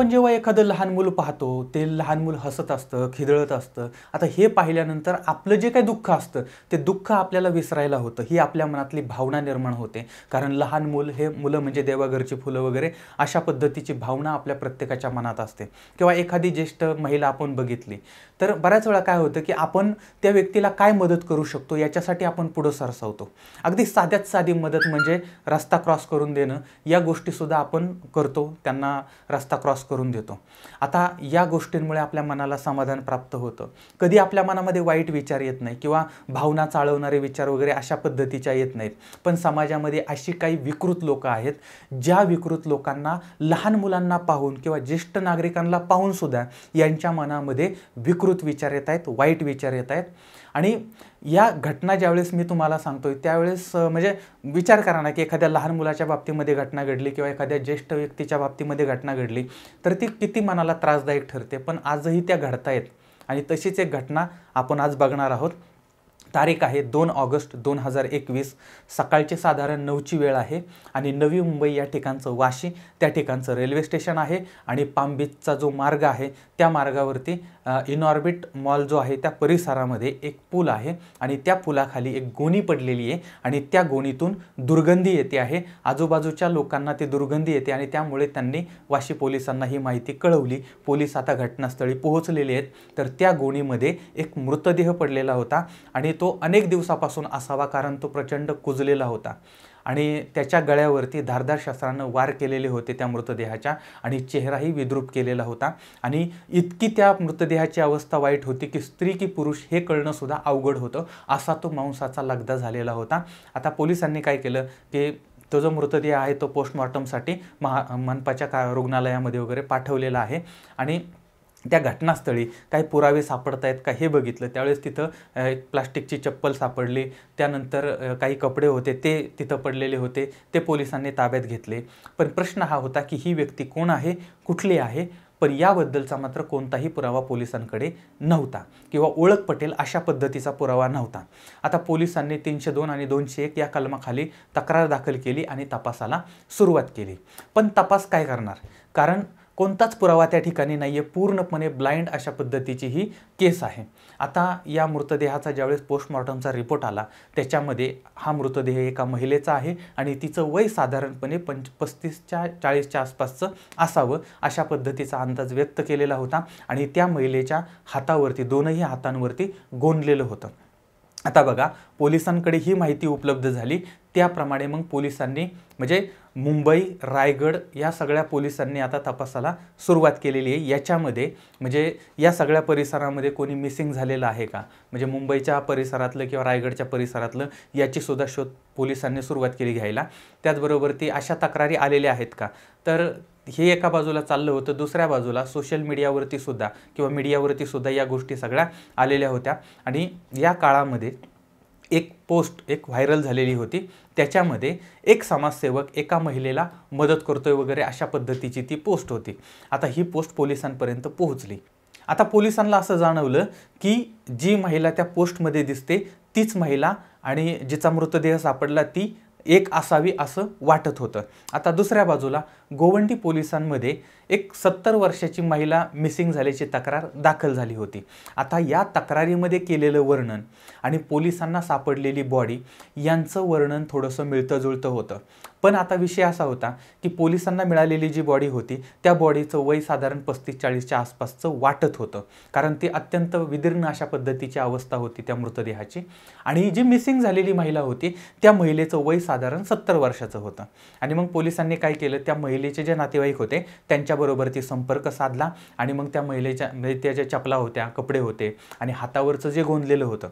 आपण जेव्हा एखादं लहान मुलं पाहतो ते लहान मुलं हसत असतं खिदळत असतं आता हे पाहिल्यानंतर आपलं जे काही दुःख असतं ते दुःख आपल्याला विसरायला होतं ही आपल्या मनातली भावना निर्माण होते कारण लहान मूल हे मुलं म्हणजे देवाघरची फुलं वगैरे अशा पद्धतीची भावना आपल्या प्रत्येकाच्या मनात असते किंवा एखादी ज्येष्ठ महिला आपण बघितली तर बऱ्याच वेळा काय होतं की आपण त्या व्यक्तीला काय मदत करू शकतो याच्यासाठी आपण पुढं सरसावतो अगदी साध्यात साधी मदत म्हणजे रस्ता क्रॉस करून देणं या गोष्टीसुद्धा आपण करतो त्यांना रस्ता क्रॉस करून देतो आता या गोष्टींमुळे आपल्या मनाला समाधान प्राप्त होतं कधी आपल्या मनामध्ये वाईट विचार येत नाही किंवा भावना चाळवणारे विचार वगैरे अशा पद्धतीच्या येत नाहीत पण समाजामध्ये अशी काही विकृत लोक आहेत ज्या विकृत लोकांना लहान मुलांना पाहून किंवा ज्येष्ठ नागरिकांना पाहूनसुद्धा यांच्या मनामध्ये विकृत विचार येत आहेत वाईट विचार येत आहेत आणि या घटना ज्यावेळेस मी तुम्हाला सांगतोय त्यावेळेस म्हणजे विचार करा ना की एखाद्या लहान मुलाच्या बाबतीमध्ये घटना घडली किंवा एखाद्या ज्येष्ठ व्यक्तीच्या बाबतीमध्ये घटना घडली तर ती किती मनाला त्रासदायक ठरते पण आजही त्या घडतायत आणि तशीच एक घटना आपण आज बघणार आहोत तारीख आहे दोन ऑगस्ट दोन हजार एकवीस सकाळचे साधारण नऊची वेळ आहे आणि नवी मुंबई या ठिकाणचं वाशी त्या ठिकाणचं रेल्वे स्टेशन आहे आणि पामबीचचा जो मार्ग आहे त्या मार्गावरती इनऑर्बिट मॉल जो आहे त्या परिसरामध्ये एक पूल आहे आणि त्या पुलाखाली एक गोणी पडलेली आहे आणि त्या गोणीतून दुर्गंधी येते आहे आजूबाजूच्या लोकांना ती दुर्गंधी येते आणि त्यामुळे त्यांनी वाशी पोलिसांना ही माहिती कळवली पोलीस आता घटनास्थळी पोहोचलेले आहेत तर त्या गोणीमध्ये एक मृतदेह पडलेला होता आणि तो अनेक दिवसापासून असावा कारण तो प्रचंड कुजलेला होता आणि त्याच्या गळ्यावरती धारदार शस्त्रानं वार केलेले होते त्या मृतदेहाच्या आणि चेहराही विद्रूप केलेला होता आणि इतकी त्या मृतदेहाची अवस्था वाईट होती की स्त्री की पुरुष हे कळणंसुद्धा अवघड होतं असा तो मांसाचा लगदा झालेला होता आता पोलिसांनी काय केलं की तो जो मृतदेह आहे तो पोस्टमॉर्टमसाठी महा मनपाच्या का रुग्णालयामध्ये वगैरे पाठवलेला आहे आणि त्या घटनास्थळी काही पुरावे सापडत आहेत का हे बघितलं त्यावेळेस तिथं एक प्लास्टिकची चप्पल सापडली त्यानंतर काही कपडे होते ते तिथं पडलेले होते ते पोलिसांनी ताब्यात घेतले पण प्रश्न हा होता की ही व्यक्ती कोण आहे कुठली आहे पण याबद्दलचा मात्र कोणताही पुरावा पोलिसांकडे नव्हता किंवा ओळख पटेल अशा पद्धतीचा पुरावा नव्हता आता पोलिसांनी तीनशे दोन आणि दोनशे एक या कलमाखाली तक्रार दाखल केली आणि तपासाला सुरुवात केली पण तपास काय करणार कारण कोणताच पुरावा त्या ठिकाणी नाही आहे पूर्णपणे ब्लाइंड अशा पद्धतीची ही केस आहे आता या मृतदेहाचा ज्यावेळेस पोस्टमॉर्टमचा रिपोर्ट आला त्याच्यामध्ये हा मृतदेह एका महिलेचा आहे आणि तिचं वय साधारणपणे पंच पस्तीसच्या चाळीसच्या आसपासचं असावं अशा पद्धतीचा अंदाज व्यक्त केलेला होता आणि त्या महिलेच्या हातावरती दोनही हातांवरती गोंदलेलं होतं आता बघा पोलिसांकडे ही माहिती उपलब्ध झाली त्याप्रमाणे मग पोलिसांनी म्हणजे मुंबई रायगड या सगळ्या पोलिसांनी आता तपासाला सुरुवात केलेली आहे याच्यामध्ये म्हणजे या सगळ्या परिसरामध्ये कोणी मिसिंग झालेलं आहे का म्हणजे मुंबईच्या परिसरातलं किंवा रायगडच्या परिसरातलं याचीसुद्धा शोध पोलिसांनी सुरुवात केली घ्यायला त्याचबरोबर ती अशा तक्रारी आलेल्या आहेत का तर हे एका बाजूला चाललं होतं दुसऱ्या बाजूला सोशल मीडियावरती सुद्धा किंवा मीडियावरती सुद्धा या गोष्टी सगळ्या आलेल्या होत्या आणि या काळामध्ये एक पोस्ट एक व्हायरल झालेली होती त्याच्यामध्ये एक समाजसेवक एका महिलेला मदत करतोय वगैरे अशा पद्धतीची ती पोस्ट होती आता ही पोस्ट पोलिसांपर्यंत पोहोचली आता पोलिसांना असं जाणवलं की जी महिला त्या पोस्टमध्ये दिसते तीच महिला आणि जिचा मृतदेह सापडला ती एक असावी असं वाटत होतं आता दुसऱ्या बाजूला गोवंडी पोलिसांमध्ये एक सत्तर वर्षाची महिला मिसिंग झाल्याची तक्रार दाखल झाली होती आता या तक्रारीमध्ये केलेलं वर्णन आणि पोलिसांना सापडलेली बॉडी यांचं वर्णन थोडंसं मिळतं जुळतं होतं पण आता विषय असा होता की पोलिसांना मिळालेली जी बॉडी होती त्या बॉडीचं वय साधारण पस्तीस चाळीसच्या आसपासचं वाटत होतं कारण ती अत्यंत विदीर्ण अशा पद्धतीची अवस्था होती त्या मृतदेहाची आणि जी मिसिंग झालेली महिला होती त्या महिलेचं वय साधारण सत्तर वर्षाचं होतं आणि मग पोलिसांनी काय केलं त्या महिलेचे जे नातेवाईक होते त्यांच्याबरोबर ती संपर्क साधला आणि मग त्या महिलेच्या म्हणजे त्या ज्या चपला होत्या कपडे होते आणि हातावरचं जे गोंधलेलं होतं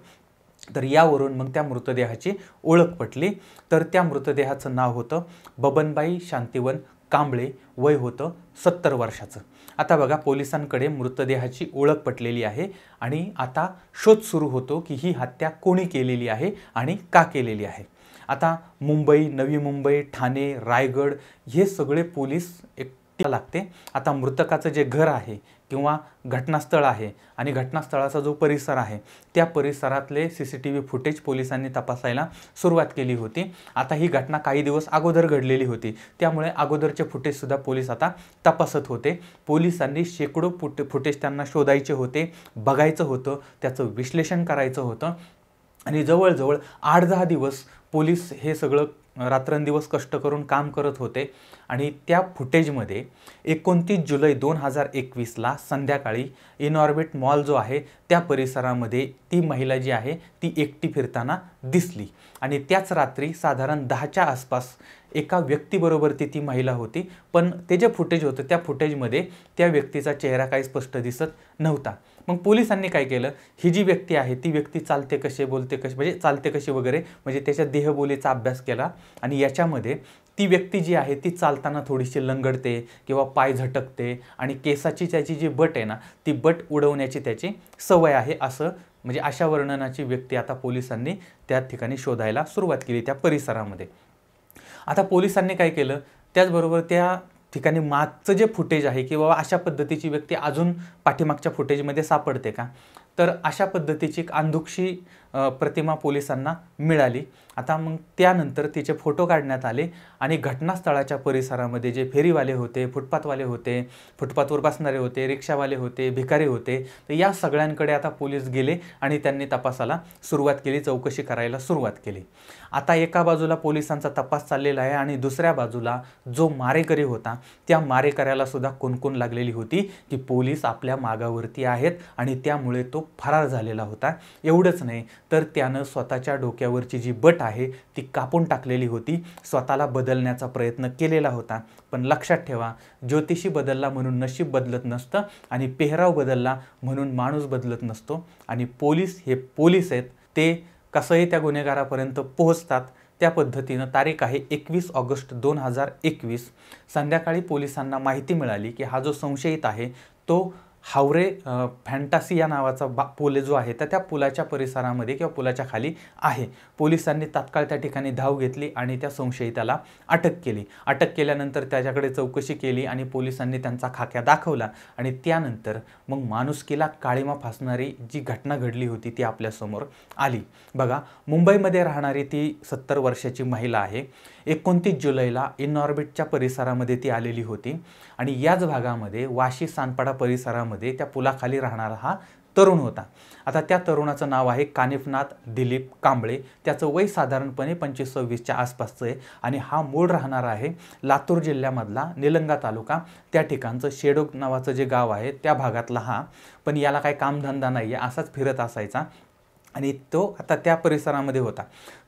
तर यावरून मग त्या मृतदेहाची ओळख पटली तर त्या मृतदेहाचं नाव होतं बबनबाई शांतिवन कांबळे वय होतं सत्तर वर्षाचं आता बघा पोलिसांकडे मृतदेहाची ओळख पटलेली आहे आणि आता शोध सुरू होतो की ही हत्या कोणी केलेली आहे आणि का केलेली आहे आता मुंबई नवी मुंबई ठाणे रायगड हे सगळे पोलीस एक लागते आता मृतकाचं जे घर आहे किंवा घटनास्थळ आहे आणि घटनास्थळाचा जो परिसर आहे त्या परिसरातले C C T V footage पोलिसांनी तपासायला सुरुवात केली होती आता ही घटना काही दिवस अगोदर घडलेली होती त्यामुळे अगोदरचे फुटेजसुद्धा पोलीस आता तपासत होते पोलिसांनी शेकडो फुट फुटेज त्यांना शोधायचे होते बघायचं होतं त्याचं विश्लेषण करायचं होतं आणि जवळजवळ आठ दहा दिवस पोलीस हे सगळं रात्रंदिवस कष्ट करून काम करत होते आणि त्या फुटेजमध्ये एकोणतीस जुलै दोन हजार एकवीसला संध्याकाळी इनऑर्बिट मॉल जो आहे त्या परिसरामध्ये ती महिला जी आहे ती एकटी फिरताना दिसली आणि त्याच रात्री साधारण दहाच्या आसपास एका व्यक्तीबरोबर ती ती महिला होती पण ते जे फुटेज होतं त्या फुटेजमध्ये त्या व्यक्तीचा चेहरा काही स्पष्ट दिसत नव्हता मग पोलिसांनी काय केलं ही जी व्यक्ती आहे ती व्यक्ती चालते कसे बोलते कसे म्हणजे चालते कशी वगैरे म्हणजे त्याच्या देहबोलीचा अभ्यास केला आणि याच्यामध्ये ती व्यक्ती जी आहे ती चालताना थोडीशी लंगडते किंवा पाय झटकते आणि केसाची त्याची जी बट आहे ना ती बट उडवण्याची त्याची सवय आहे असं म्हणजे अशा वर्णनाची व्यक्ती आता पोलिसांनी त्या ठिकाणी शोधायला सुरुवात केली त्या परिसरामध्ये आता पोलिसांनी काय केलं त्याचबरोबर त्या ठिकाणी मागचं जे फुटेज आहे की बाबा अशा पद्धतीची व्यक्ती अजून पाठीमागच्या फुटेजमध्ये सापडते का तर अशा पद्धतीची एक अंधुक्षी प्रतिमा पोलिसांना मिळाली आता मग त्यानंतर तिचे फोटो काढण्यात आले आणि घटनास्थळाच्या परिसरामध्ये जे फेरीवाले होते फुटपाथवाले होते फुटपाथवर बसणारे होते रिक्षावाले होते भिकारी होते तर या सगळ्यांकडे आता पोलीस गेले आणि त्यांनी तपासाला सुरुवात केली चौकशी करायला सुरुवात केली आता एका बाजूला पोलिसांचा तपास चाललेला आहे आणि दुसऱ्या बाजूला जो मारेकरी होता त्या मारेकऱ्याला सुद्धा कोणकोण लागलेली होती की पोलीस आपल्या मागावरती आहेत आणि त्यामुळे तो फरार झालेला होता एवढंच नाही तर त्यानं स्वतःच्या डोक्यावरची जी बट आहे ती कापून टाकलेली होती स्वतःला बदलण्याचा प्रयत्न केलेला होता पण लक्षात ठेवा ज्योतिषी बदलला म्हणून नशीब बदलत नसतं आणि पेहराव बदलला म्हणून माणूस बदलत नसतो आणि पोलीस हे पोलीस आहेत ते कसंही त्या गुन्हेगारापर्यंत पोहोचतात त्या पद्धतीनं तारीख आहे एकवीस ऑगस्ट दोन हजार एकवीस संध्याकाळी पोलिसांना माहिती मिळाली की हा जो संशयित आहे तो हावरे फॅन्टासी या नावाचा बा पूल जो आहे तर त्या पुलाच्या परिसरामध्ये किंवा पुलाच्या खाली आहे पोलिसांनी तात्काळ त्या ठिकाणी धाव घेतली आणि त्या संशयिताला अटक केली अटक केल्यानंतर त्याच्याकडे चौकशी केली आणि पोलिसांनी त्यांचा खाक्या दाखवला आणि त्यानंतर मग माणुसकीला काळीमा फासणारी जी घटना घडली होती ती आपल्यासमोर आली बघा मुंबईमध्ये राहणारी ती सत्तर वर्षाची महिला आहे एकोणतीस जुलैला इनऑर्बिटच्या परिसरामध्ये ती आलेली होती आणि याच भागामध्ये वाशी सानपाडा परिसरामध्ये त्या पुलाखाली राहणारा हा तरुण होता आता त्या तरुणाचं नाव आहे कानिफनाथ दिलीप कांबळे त्याचं वय साधारणपणे पंचवीस सव्वीसच्या आसपासचं आहे आणि हा मूळ राहणारा आहे लातूर जिल्ह्यामधला निलंगा तालुका त्या ठिकाणचं शेडोग नावाचं जे गाव आहे त्या भागातला हा पण याला काही कामधंदा नाही आहे असाच फिरत असायचा आणि तो आता त्या परिसरामध्ये होता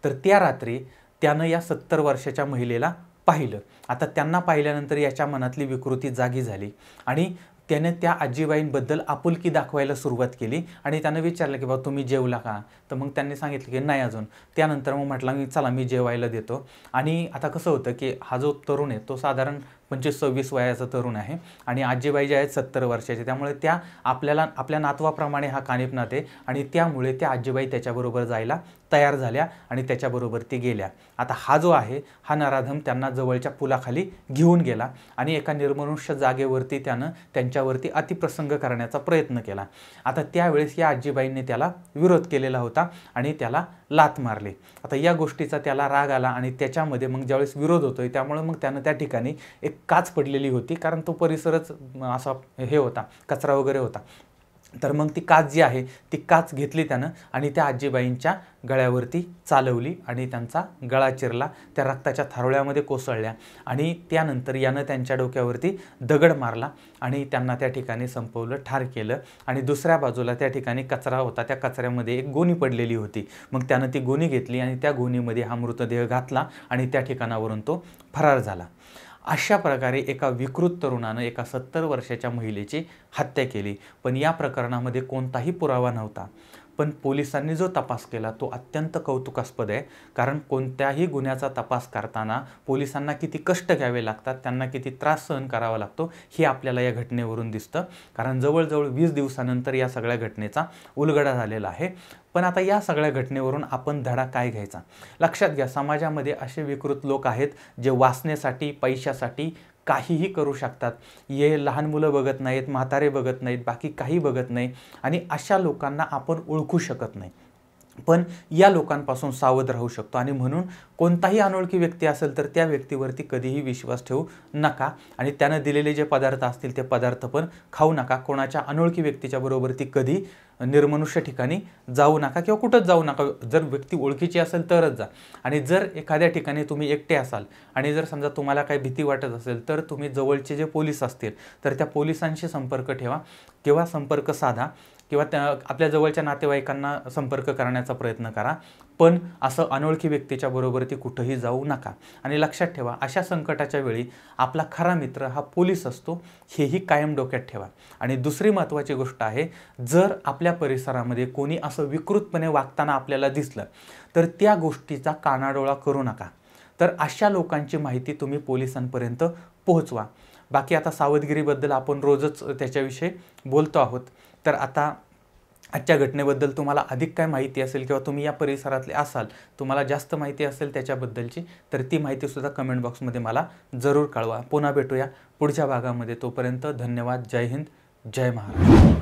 तर त्या रात्री त्यानं या सत्तर वर्षाच्या महिलेला पाहिलं आता त्यांना पाहिल्यानंतर याच्या मनातली विकृती जागी झाली आणि त्याने त्या आजीबाईंबद्दल आपुलकी दाखवायला सुरुवात केली आणि त्यानं विचारलं की बाबा तुम्ही जेवला का तर मग त्यांनी सांगितलं की नाही अजून त्यानंतर मग म्हटलं मी चला मी जेवायला देतो आणि आता कसं होतं की हा जो तरुण आहे तो साधारण पंचवीस म्हणजे सव्वीस वयाचा तरुण आहे आणि आजीबाई जे आहेत सत्तर वर्षाचे त्यामुळे त्या आपल्याला आपल्या नातवाप्रमाणे हा कानिप नाते आणि त्यामुळे त्या आजीबाई त्याच्याबरोबर जायला तयार झाल्या आणि त्याच्याबरोबर ती गेल्या आता हा जो आहे हा नराधम त्यांना जवळच्या पुलाखाली घेऊन गेला आणि एका निर्मनुष्य जागेवरती त्यानं त्यांच्यावरती अतिप्रसंग करण्याचा प्रयत्न केला आता त्यावेळेस या आजीबाईंनी त्याला विरोध केलेला होता आणि त्याला लात मारली आता या गोष्टीचा त्याला राग आला आणि त्याच्यामध्ये मग ज्यावेळेस विरोध होतोय त्यामुळे मग त्यानं त्या ठिकाणी एक काच पडलेली होती कारण तो परिसरच असा हे होता कचरा वगैरे होता तर मग ती काच जी आहे ती काच घेतली त्यानं आणि त्या आजीबाईंच्या गळ्यावरती चालवली आणि त्यांचा गळा चिरला त्या रक्ताच्या थारोळ्यामध्ये कोसळल्या आणि त्यानंतर यानं त्यांच्या डोक्यावरती दगड मारला आणि त्यांना त्या ठिकाणी संपवलं ठार केलं आणि दुसऱ्या बाजूला त्या ठिकाणी कचरा होता त्या कचऱ्यामध्ये एक गोणी पडलेली होती मग त्यानं ती गोणी घेतली आणि त्या गोणीमध्ये हा मृतदेह घातला आणि त्या ठिकाणावरून तो फरार झाला अशा प्रकारे एका विकृत तरुणानं एका सत्तर वर्षाच्या महिलेची हत्या केली पण या प्रकरणामध्ये कोणताही पुरावा नव्हता पण पोलिसांनी जो तपास केला तो अत्यंत कौतुकास्पद आहे कारण कोणत्याही गुन्ह्याचा तपास करताना पोलिसांना किती कष्ट घ्यावे लागतात त्यांना किती त्रास सहन करावा लागतो हे आपल्याला या घटनेवरून दिसतं कारण जवळजवळ वीस दिवसानंतर या सगळ्या घटनेचा उलगडा झालेला आहे पण आता या सगळ्या घटनेवरून आपण धडा काय घ्यायचा लक्षात घ्या समाजामध्ये असे विकृत लोक आहेत जे वाचण्यासाठी पैशासाठी काहीही करू शकतात हे लहान मुलं बघत नाहीत म्हातारे बघत नाहीत बाकी काही बघत नाही आणि अशा लोकांना आपण ओळखू शकत नाही पण या लोकांपासून सावध राहू शकतो आणि म्हणून कोणताही अनोळखी व्यक्ती असेल तर त्या व्यक्तीवरती कधीही विश्वास ठेवू नका आणि त्यानं दिलेले जे पदार्थ असतील ते पदार्थ पण खाऊ नका कोणाच्या अनोळखी व्यक्तीच्या बरोबरती ती कधी निर्मनुष्य ठिकाणी जाऊ नका किंवा कुठंच जाऊ नका जर व्यक्ती ओळखीची असेल तरच जा आणि जर एखाद्या ठिकाणी तुम्ही एकटे असाल आणि जर समजा तुम्हाला काही भीती वाटत असेल तर तुम्ही जवळचे जे पोलीस असतील तर त्या पोलिसांशी संपर्क ठेवा किंवा संपर्क साधा किंवा त्या आपल्या जवळच्या नातेवाईकांना संपर्क करण्याचा प्रयत्न करा पण असं अनोळखी व्यक्तीच्या बरोबर ती कुठंही जाऊ नका आणि लक्षात ठेवा अशा संकटाच्या वेळी आपला खरा मित्र हा पोलीस असतो हेही कायम डोक्यात ठेवा आणि दुसरी महत्त्वाची गोष्ट आहे जर आपल्या परिसरामध्ये कोणी असं विकृतपणे वागताना आपल्याला दिसलं तर त्या गोष्टीचा कानाडोळा करू नका तर अशा लोकांची माहिती तुम्ही पोलिसांपर्यंत पोहोचवा बाकी आता सावधगिरीबद्दल आपण रोजच त्याच्याविषयी बोलतो आहोत तर आता आजच्या घटनेबद्दल तुम्हाला अधिक काय माहिती असेल किंवा तुम्ही या परिसरातले असाल तुम्हाला जास्त माहिती असेल त्याच्याबद्दलची तर ती माहितीसुद्धा कमेंट बॉक्समध्ये मला जरूर कळवा पुन्हा भेटूया पुढच्या भागामध्ये तोपर्यंत धन्यवाद जय हिंद जय महाराष्ट्र